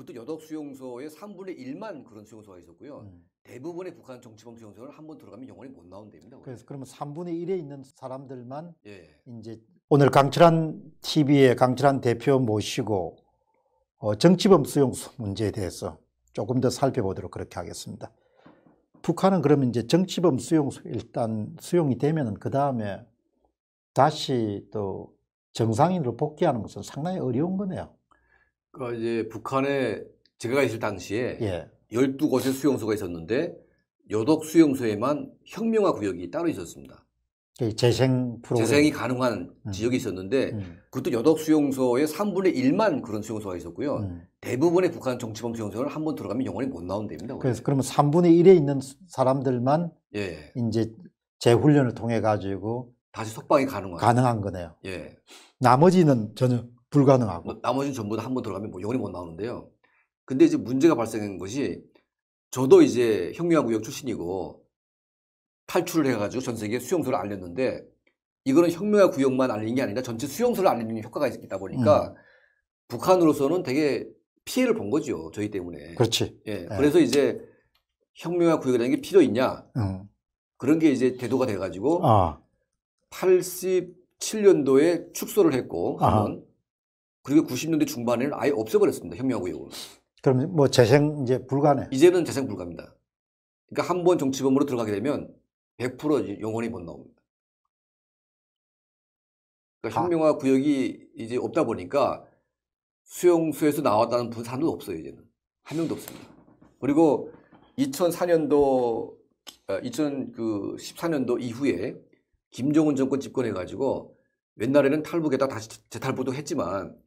그것도 여덕 수용소의 3분의 1만 그런 수용소가 있었고요. 음. 대부분의 북한 정치범 수용소를한번 들어가면 영원히 못 나온답니다. 그래서 그러면 3분의 1에 있는 사람들만 예. 이제 오늘 강철한 TV에 강철한 대표 모시고 어, 정치범 수용소 문제에 대해서 조금 더 살펴보도록 그렇게 하겠습니다. 북한은 그러면 이제 정치범 수용소 일단 수용이 되면은 그 다음에 다시 또 정상인으로 복귀하는 것은 상당히 어려운 거네요. 그러니까 이제 북한에 제가 있을 당시에 예. 12곳의 수용소가 있었는데 여독 수용소에만 혁명화 구역이 따로 있었습니다. 그 재생 프로그램. 재생이 가능한 음. 지역이 있었는데 음. 그것도 여덕 수용소의 3분의 1만 그런 수용소가 있었고요. 음. 대부분의 북한 정치범 수용소는 한 번 들어가면 영원히 못 나온 답니다 그래서 그러면 3분의 1에 있는 사람들만 예. 이제 재훈련을 통해 가지고 다시 석방이 가능한 가능한 거네요. 예. 나머지는 전혀 불가능하고 뭐, 나머지는 전부 다 한 번 들어가면 뭐 영원히 못 나오는데요. 근데 이제 문제가 발생한 것이 저도 이제 혁명화 구역 출신이고 탈출을 해가지고 전 세계 수용소를 알렸는데 이거는 혁명화 구역만 알리는 게 아니라 전체 수용소를 알리는 효과가 있다 보니까 음. 북한으로서는 되게 피해를 본 거죠 저희 때문에. 그렇지. 예. 네. 그래서 이제 혁명화 구역이라는 게 필요 있냐 음. 어. 그런 게 이제 대도가 돼가지고 아. 87년도에 축소를 했고 한번 그리고 90년대 중반에는 아예 없애버렸습니다. 혁명구역은. 그럼 뭐 재생 이제 불가네. 이제는 재생 불가입니다. 그러니까 한 번 정치범으로 들어가게 되면 100% 영원히 못 나옵니다. 그러니까 아. 혁명화 아. 구역이 이제 없다 보니까 수용소에서 나왔다는 분산도 없어요 이제는 한 명도 없습니다. 그리고 2004년도 2014년도 아, 그 이후에 김정은 정권 집권해가지고 옛날에는 탈북에다 다시 재탈북도 했지만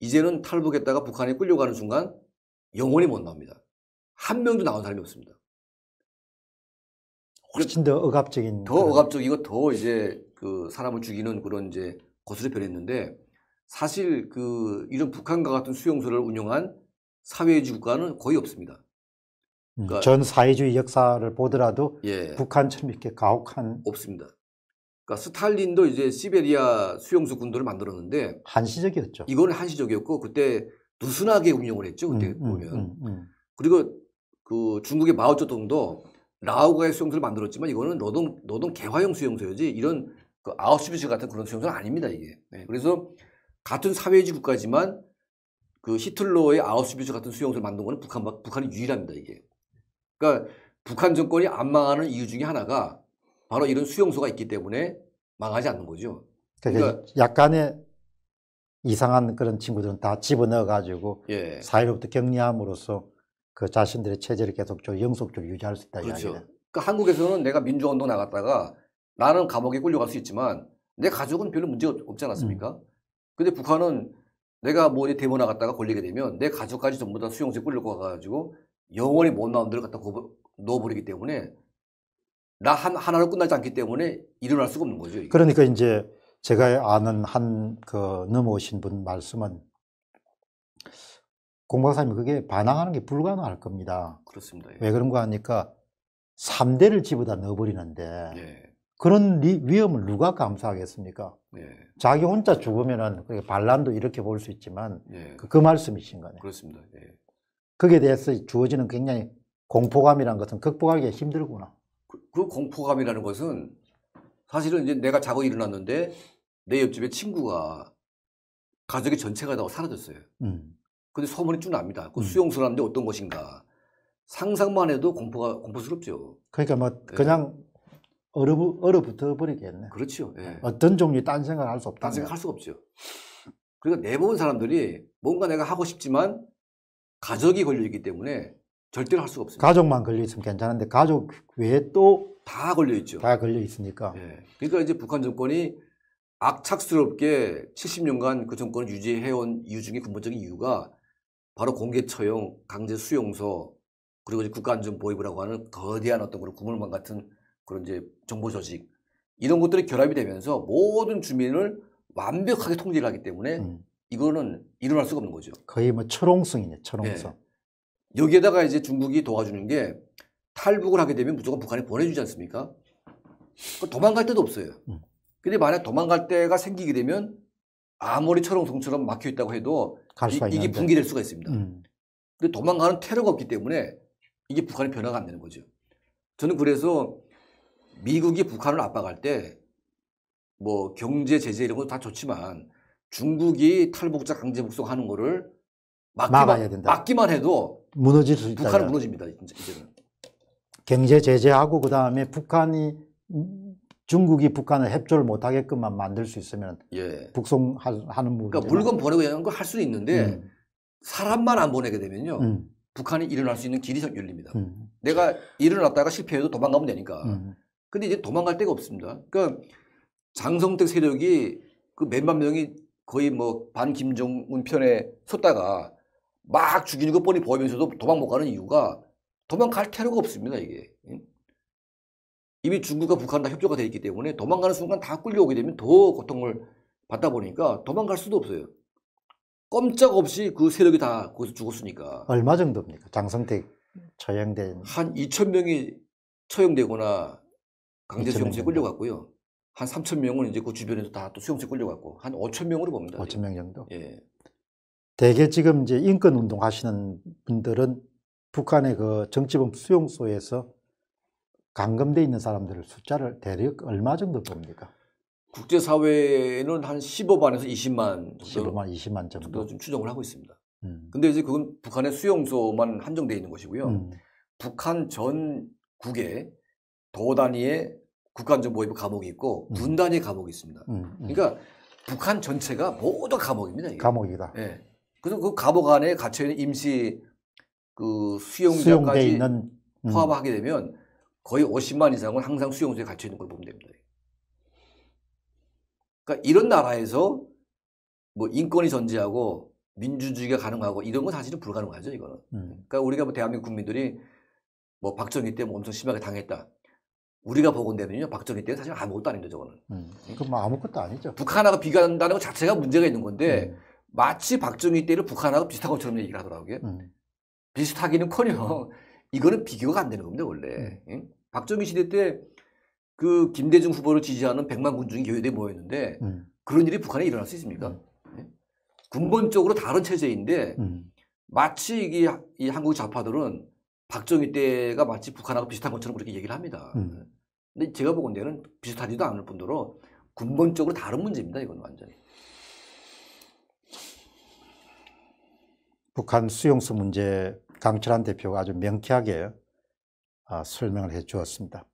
이제는 탈북했다가 북한에 끌려가는 순간 영원히 못 나옵니다. 한 명도 나온 사람이 없습니다. 훨씬 더 억압적인. 더 그런... 억압적이고 더 이제 그 사람을 죽이는 그런 이제 것으로 변했는데 사실 그 이런 북한과 같은 수용소를 운영한 사회주의 국가는 거의 없습니다. 음, 그러니까 전 사회주의 역사를 보더라도 예. 북한처럼 이렇게 가혹한 없습니다. 그러니까 스탈린도 이제 시베리아 수용소 군도를 만들었는데 한시적이었죠. 이거는 한시적이었고 그때 누순하게 운영을 했죠. 그때 음, 음, 보면. 음, 음, 그리고 그 중국의 마오쩌둥도 라오가의 수용소를 만들었지만 이거는 노동 노동 개화형 수용소였지 이런 그 아우슈비츠 같은 그런 수용소는 아닙니다 이게. 네. 그래서 같은 사회주의 국가지만 그 히틀러의 아우슈비츠 같은 수용소를 만든 거는 북한 북한이 유일합니다 이게. 그러니까 북한 정권이 안 망하는 이유 중에 하나가 바로 이런 수용소가 있기 때문에 망하지 않는 거죠. 그러니까, 그러니까, 약간의 이상한 그런 친구들은 다 집어넣어가지고 예. 사회로부터 격리함으로써 그 자신들의 체제를 계속적으로 영속적으로 유지할 수 있다 그렇죠. 이야기 그러니까 한국에서는 내가 민주화운동 나갔다가 나는 감옥에 끌려갈 수 있지만 내 가족은 별로 문제 없지 않았습니까? 음. 근데 북한은 내가 뭐 어디 데모 나갔다가 걸리게 되면 내 가족까지 전부 다 수용소에 끌려가가지고 영원히 못 나온 데를 갖다 놓아버리기 때문에 나 하나로 끝나지 않기 때문에 일어날 수가 없는 거죠. 이게. 그러니까 이제 제가 아는 한 그 넘어오신 분 말씀은 공박사님 그게 반항하는 게 불가능할 겁니다. 그렇습니다. 예. 왜 그런가 하니까 3대를 집어다 넣어버리는데 예. 그런 위험을 누가 감수하겠습니까? 예. 자기 혼자 죽으면은 반란도 이렇게 볼 수 있지만 예. 그, 그, 말씀이신 거네요. 그렇습니다. 예. 그게 대해서 주어지는 굉장히 공포감이란 것은 극복하기가 힘들구나. 그 공포감이라는 것은 사실은 이제 내가 자고 일어났는데 내 옆집에 친구가 가족이 전체가 다 사라졌어요. 음. 근데 소문이 쭉 납니다. 그 음. 수용소라는데 어떤 것인가. 상상만 해도 공포가 공포스럽죠. 그러니까 뭐 네. 그냥 얼어, 얼어붙어 버리겠네. 그렇죠. 예. 어떤 종류 딴 생각을 할 수 없다. 딴 생각 할 수가 없죠. 그러니까 내부분 사람들이 뭔가 내가 하고 싶지만 가족이 걸려있기 때문에 절대로 할 수가 없어요. 가족만 걸려 있으면 괜찮은데 가족 외에 또 다 걸려 있죠. 다 걸려 있으니까. 예. 그러니까 이제 북한 정권이 악착스럽게 70년간 그 정권을 유지해온 이유 중에 근본적인 이유가 바로 공개 처형, 강제 수용소 그리고 이제 국가안전보위부라고 하는 거대한 어떤 그런 구멍망 같은 그런 이제 정보 조직 이런 것들이 결합이 되면서 모든 주민을 완벽하게 통제를 하기 때문에 음. 이거는 일어날 수가 없는 거죠. 거의 뭐 철옹성이네, 철옹성. 네. 여기에다가 이제 중국이 도와주는 게 탈북을 하게 되면 무조건 북한에 보내주지 않습니까? 도망갈 데도 없어요. 음. 근데 만약 도망갈 데가 생기게 되면 아무리 철옹성처럼 막혀 있다고 해도 이, 게 붕괴될 수가 있습니다. 음. 근데 도망가는 테러가 없기 때문에 이게 북한의 변화가 안 되는 거죠. 저는 그래서 미국이 북한을 압박할 때 뭐 경제 제재 이런 것도 다 좋지만 중국이 탈북자 강제 북송하는 거를 막기만, 막아야 된다. 막기만 해도 무너질 수 있다. 북한은 무너집니다. 이제는. 경제 제재하고 그다음에 북한이 중국이 북한을 협조를 못 하게끔만 만들 수 있으면 예. 북송하는 문제. 그러니까 물건 보내고 이런 거할 수는 있는데 음. 사람만 안 보내게 되면요. 음. 북한이 일어날 수 있는 길이 열립니다. 음. 내가 일어났다가 실패해도 도망가면 되니까. 음. 근데 이제 도망갈 데가 없습니다. 그러니까 장성택 세력이 그 몇만 명이 거의 뭐 반 김정은 편에 섰다가 막 죽이는 것 뻔히 보이면서도 도망 못 가는 이유가 도망갈 테러가 없습니다, 이게. 이미 중국과 북한 다 협조가 되어 있기 때문에 도망가는 순간 다 끌려오게 되면 더 고통을 받다 보니까 도망갈 수도 없어요. 꼼짝없이 그 세력이 다 거기서 죽었으니까. 얼마 정도입니까? 장성택 처형된. 한 2천 명이 처형되거나 강제 수용소에 끌려갔고요. 한 3천 명은 이제 그 주변에서 다또 수용소에 끌려갔고 한 5천 명으로 봅니다. 5천 명 정도? 예. 대개 지금 이제 인권 운동 하시는 분들은 북한의 그 정치범 수용소에서 감금돼 있는 사람들을 숫자를 대략 얼마 정도 봅니까? 국제사회는 한 15만에서 20만 정도 15만, 20만 정도 좀 추정을 하고 있습니다. 음. 근데 이제 그건 북한의 수용소만 한정돼 있는 것이고요. 음. 북한 전국에 도 단위의 국간정보위부 감옥이 있고 음. 군단위 감옥이 있습니다. 음. 음. 그러니까 북한 전체가 모두 감옥입니다. 이게. 감옥이다. 네. 그래서 그 감옥 안에 갇혀 있는 임시 그 수용자까지 있는, 음. 포함하게 되면 거의 50만 이상은 항상 수용소에 갇혀 있는 걸 보면 됩니다. 그러니까 이런 나라에서 뭐 인권이 전제하고 민주주의가 가능하고 이런 건 사실은 불가능하죠 이거는. 음. 그러니까 우리가 뭐 대한민국 국민들이 뭐 박정희 때뭐 엄청 심하게 당했다. 우리가 보건되면요 박정희 때는 사실 아무것도 아닌데 저거는. 음, 그건 뭐 아무것도 아니죠. 북한하고 비교한다는 것 자체가 문제가 있는 건데 음. 마치 박정희 때를 북한하고 비슷한 것처럼 얘기를 하더라고요. 음. 비슷하기는 커녕 이거는 비교가 안 되는 겁니다, 원래. 음. 응? 박정희 시대 때 그 김대중 후보를 지지하는 백만 군중이 교회도에 모였는데 음. 그런 일이 북한에 일어날 수 있습니까? 음. 응? 근본적으로 다른 체제인데 음. 마치 이게 이 한국 좌파들은 박정희 때가 마치 북한하고 비슷한 것처럼 그렇게 얘기를 합니다. 음. 근데 제가 보건대는 비슷하지도 않을 뿐더러 근본적으로 다른 문제입니다, 이건 완전히. 북한 수용소 문제 강철한 대표가 아주 명쾌하게 아, 설명을 해 주었습니다.